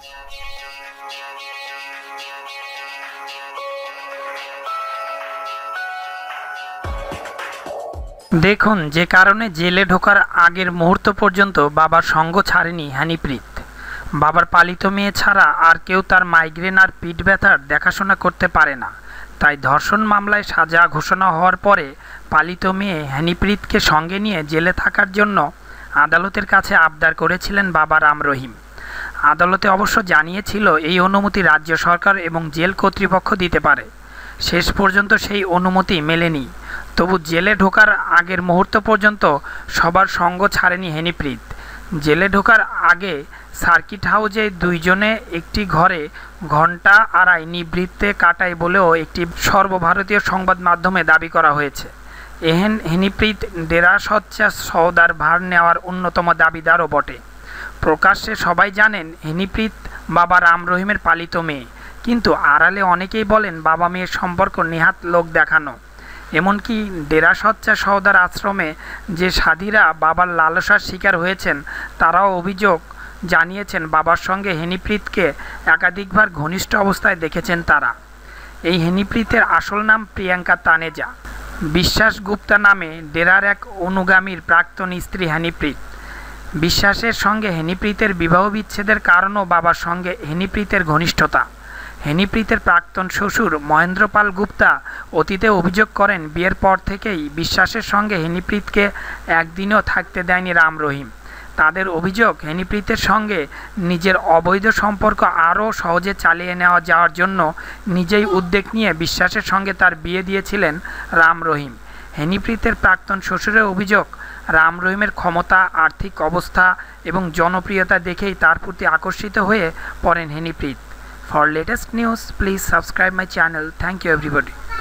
দেখুন যে কারণে জেলে ঢোকার আগের মুহূর্ত পর্যন্ত বাবার সঙ্গ ছাড়েনি হানিপ্রীত বাবার পালিত মেয়ে ছাড়া আর কেউ তার মাইগ্রেন আর পিঠ ব্যথার দেখাশোনা করতে পারে না তাই ধর্ষণ মামলায় সাজা ঘোষণা হওয়ার পরে পালিত মেয়ে হানিপ্রীতকে সঙ্গে নিয়ে জেলে থাকার জন্য আদালতের কাছে আবদার করেছিলেন বাবা রাম রহিম আদালতে অবশ্য জানিয়েছিল এই অনুমতি রাজ্য সরকার এবং জেল কর্তৃপক্ষ দিতে পারে শেষ পর্যন্ত সেই অনুমতি মেলেনি তবু জেলে ঢোকার আগের মুহূর্ত পর্যন্ত সবার সঙ্গ ছাড়েনি হেনিপ্রীত জেলে ঢোকার আগে সার্কিট হাউজে দুইজনে একটি ঘরে ঘণ্টা আড়াই নিবৃত্তে কাটায় বলেও একটি সর্বভারতীয় সংবাদ মাধ্যমে দাবি করা হয়েছে এহেন হেনিপ্রীত ডেরা সচ্চা সহদার ভার নেওয়ার অন্যতম দাবিদারও বটে প্রকাশ্যে সবাই জানেন হেনিপ্রীত বাবা রাম রহিমের পালিত মেয়ে কিন্তু আড়ালে অনেকেই বলেন বাবা মেয়ের সম্পর্ক নিহাত লোক দেখানো এমনকি ডেরা সচ্চা সহদার আশ্রমে যে সাধীরা বাবার লালসার শিকার হয়েছেন তারাও অভিযোগ জানিয়েছেন বাবার সঙ্গে হেনিপ্রীতকে একাধিকবার ঘনিষ্ঠ অবস্থায় দেখেছেন তারা এই হেনিপ্রীতের আসল নাম প্রিয়াঙ্কা তানেজা বিশ্বাস গুপ্তা নামে ডেরার এক অনুগামীর প্রাক্তন স্ত্রী হেনিপ্রীত বিশ্বাসের সঙ্গে হেনিপ্রীতের বিবাহ বিচ্ছেদের কারণও বাবার সঙ্গে হেনিপ্রীতের ঘনিষ্ঠতা হেনিপ্রীতের প্রাক্তন শ্বশুর মহেন্দ্রপাল গুপ্তা অতীতে অভিযোগ করেন বিয়ের পর থেকেই বিশ্বাসের সঙ্গে হেনিপ্রীতকে একদিনও থাকতে দেয়নি রাম রহিম তাদের অভিযোগ হেনিপ্রীতের সঙ্গে নিজের অবৈধ সম্পর্ক আরও সহজে চালিয়ে নেওয়া যাওয়ার জন্য নিজেই উদ্যোগ নিয়ে বিশ্বাসের সঙ্গে তার বিয়ে দিয়েছিলেন রাম রহিম হেনিপ্রীতের প্রাক্তন শ্বশুরের অভিযোগ রাম রহিমের ক্ষমতা আর্থিক অবস্থা এবং জনপ্রিয়তা দেখেই তার প্রতি আকর্ষিত হয়ে পড়েন হেনিপ্রীত for latest news please subscribe my channel thank you everybody